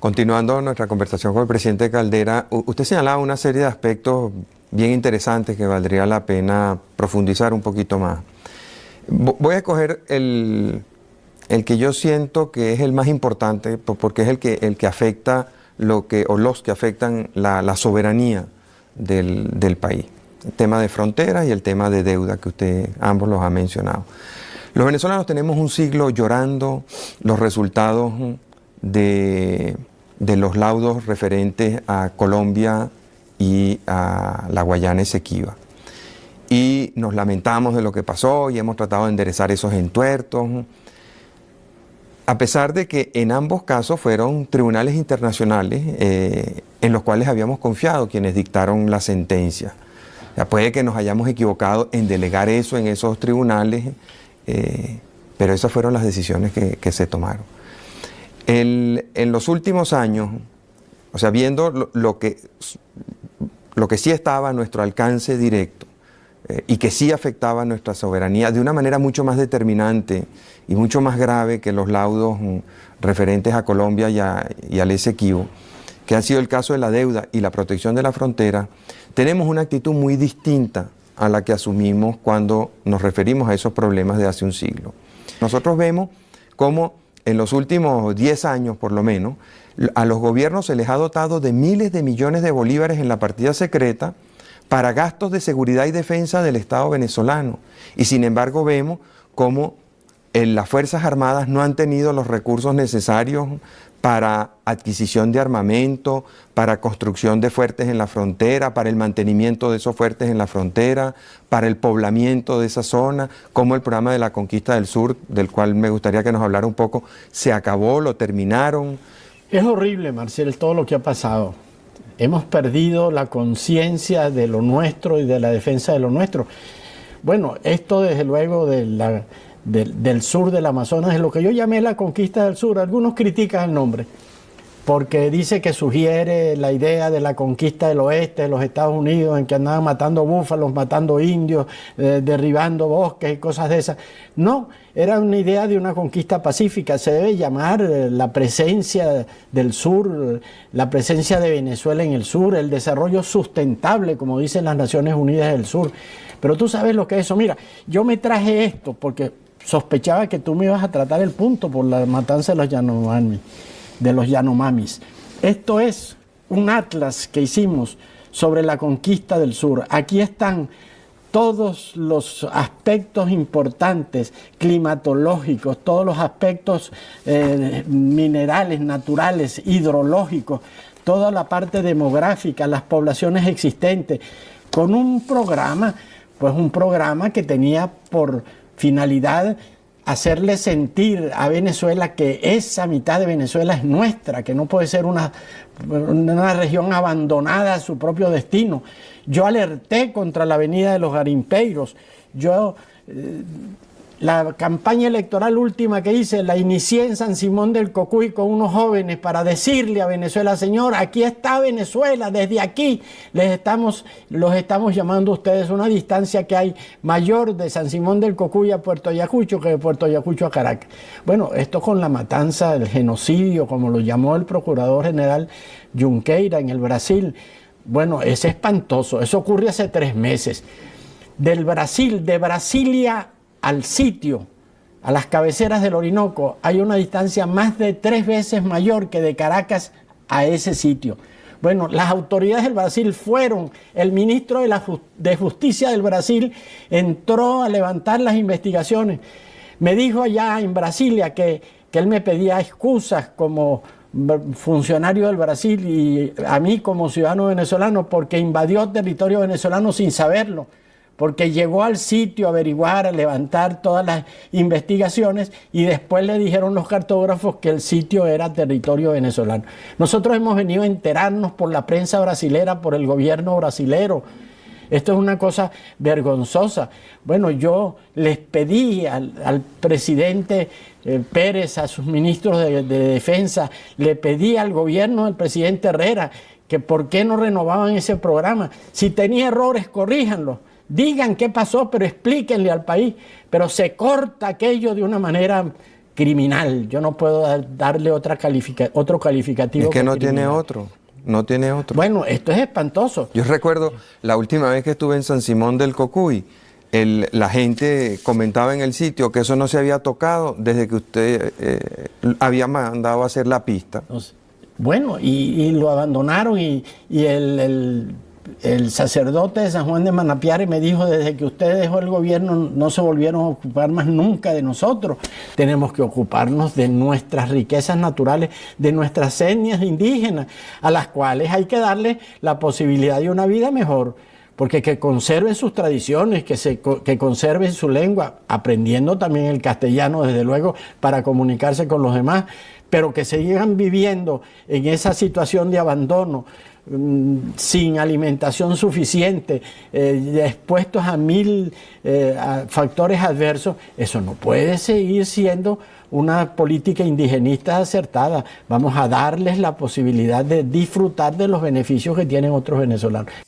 Continuando nuestra conversación con el presidente Caldera, usted señalaba una serie de aspectos bien interesantes que valdría la pena profundizar un poquito más. Voy a escoger el, que yo siento que es el más importante porque es el que, el que afecta lo que, o los que afectan la, la soberanía del, del país. El tema de fronteras y el tema de deuda que usted ambos los ha mencionado. Los venezolanos tenemos un siglo llorando los resultados mm, de, los laudos referentes a Colombia y a la Guayana Esequiba. Y nos lamentamos de lo que pasó y hemos tratado de enderezar esos entuertos. A pesar de que en ambos casos fueron tribunales internacionales eh, en los cuales habíamos confiado quienes dictaron la sentencia. puede que nos hayamos equivocado en delegar eso en esos tribunales, eh, pero esas fueron las decisiones que se tomaron en los últimos años, o sea, viendo lo, que, lo que sí estaba a nuestro alcance directo eh, y que sí afectaba nuestra soberanía de una manera mucho más determinante y mucho más grave que los laudos mm, referentes a Colombia y, al Esequibo, que ha sido el caso de la deuda y la protección de la frontera, tenemos una actitud muy distinta a la que asumimos cuando nos referimos a esos problemas de hace un siglo. Nosotros vemos cómo en los últimos 10 años por lo menos, a los gobiernos se les ha dotado de miles de millones de bolívares en la partida secreta para gastos de seguridad y defensa del Estado venezolano. Y sin embargo vemos cómo las Fuerzas Armadas no han tenido los recursos necesarios para adquisición de armamento, para construcción de fuertes en la frontera, para el mantenimiento de esos fuertes en la frontera, para el poblamiento de esa zona, como el programa de la conquista del sur, del cual me gustaría que nos hablara un poco, se acabó, lo terminaron. Es horrible, Marcel, todo lo que ha pasado. Hemos perdido la conciencia de lo nuestro y de la defensa de lo nuestro. Bueno, esto desde luego de la del, sur del Amazonas, es lo que yo llamé la conquista del sur. Algunos critican el nombre, porque dice que sugiere la idea de la conquista del oeste de los Estados Unidos, en que andaban matando búfalos, matando indios, eh, derribando bosques y cosas de esas. No, era una idea de una conquista pacífica. Se debe llamar eh, la presencia del sur, la presencia de Venezuela en el sur, el desarrollo sustentable, como dicen las Naciones Unidas del Sur. Pero tú sabes lo que es eso. Mira, yo me traje esto porque sospechaba que tú me ibas a tratar el punto por la matanza de los Yanomamis. Esto es un atlas que hicimos sobre la conquista del sur. Aquí están todos los aspectos importantes, climatológicos, todos los aspectos eh, minerales, naturales, hidrológicos, toda la parte demográfica, las poblaciones existentes, con un programa, pues un programa que tenía por finalidad hacerle sentir a Venezuela que esa mitad de Venezuela es nuestra, que no puede ser una, una región abandonada a su propio destino. Yo alerté contra la venida de los garimpeiros, yo eh, la campaña electoral última que hice la inicié en San Simón del Cocuy con unos jóvenes para decirle a Venezuela, señor, aquí está Venezuela, desde aquí les estamos, los estamos llamando a ustedes una distancia que hay mayor de San Simón del Cocuy a Puerto Ayacucho que de Puerto Ayacucho a Caracas. Bueno, esto con la matanza, el genocidio, como lo llamó el Procurador General Junqueira en el Brasil. Bueno, es espantoso, eso ocurre hace tres meses. Del Brasil, de Brasilia al sitio, a las cabeceras del Orinoco, hay una distancia más de tres veces mayor que de Caracas a ese sitio. Bueno, las autoridades del Brasil fueron, el ministro de, Justicia del Brasil entró a levantar las investigaciones. Me dijo allá en Brasilia que él me pedía excusas como funcionario del Brasil y a mí como ciudadano venezolano porque invadió territorio venezolano sin saberlo porque llegó al sitio a averiguar, a levantar todas las investigaciones y después le dijeron los cartógrafos que el sitio era territorio venezolano. Nosotros hemos venido a enterarnos por la prensa brasilera, por el gobierno brasilero. Esto es una cosa vergonzosa. Bueno, yo les pedí al, presidente eh, Pérez, a sus ministros de, de defensa, le pedí al gobierno del presidente Herrera que por qué no renovaban ese programa. Si tenía errores, corríjanlos Digan qué pasó, pero explíquenle al país. Pero se corta aquello de una manera criminal. Yo no puedo darle otra otro calificativo. Es que, no tiene otro. No tiene otro. Bueno, esto es espantoso. Yo recuerdo la última vez que estuve en San Simón del Cocuy. la gente comentaba en el sitio que eso no se había tocado desde que usted eh, había mandado a hacer la pista. Bueno, y, lo abandonaron y, el el sacerdote de San Juan de Manapiare me dijo, desde que usted dejó el gobierno no se volvieron a ocupar más nunca de nosotros. Tenemos que ocuparnos de nuestras riquezas naturales, de nuestras etnias indígenas, a las cuales hay que darle la posibilidad de una vida mejor. Porque que conserven sus tradiciones, que, se, que conserven su lengua, aprendiendo también el castellano, desde luego, para comunicarse con los demás pero que sigan viviendo en esa situación de abandono, mm, sin alimentación suficiente, eh, expuestos a mil eh, factores adversos, eso no puede seguir siendo una política indigenista acertada. Vamos a darles la posibilidad de disfrutar de los beneficios que tienen otros venezolanos.